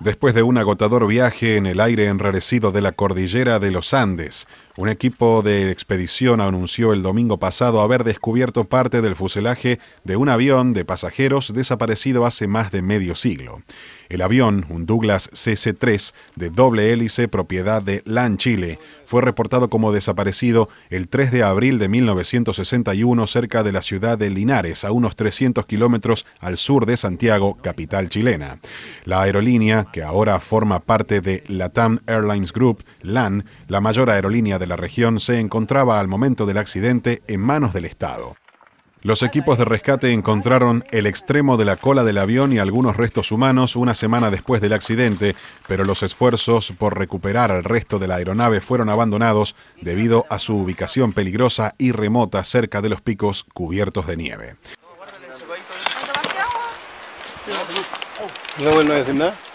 Después de un agotador viaje en el aire enrarecido de la cordillera de los Andes, un equipo de expedición anunció el domingo pasado haber descubierto parte del fuselaje de un avión de pasajeros desaparecido hace más de medio siglo. El avión, un Douglas CC-3 de doble hélice propiedad de LAN Chile, fue reportado como desaparecido el 3 de abril de 1961 cerca de la ciudad de Linares, a unos 300 kilómetros al sur de Santiago, capital chilena. La aerolínea, que ahora forma parte de Latam Airlines Group, LAN, la mayor aerolínea de la región, se encontraba al momento del accidente en manos del Estado. Los equipos de rescate encontraron el extremo de la cola del avión y algunos restos humanos una semana después del accidente, pero los esfuerzos por recuperar al resto de la aeronave fueron abandonados debido a su ubicación peligrosa y remota cerca de los picos cubiertos de nieve. No no, a decir nada.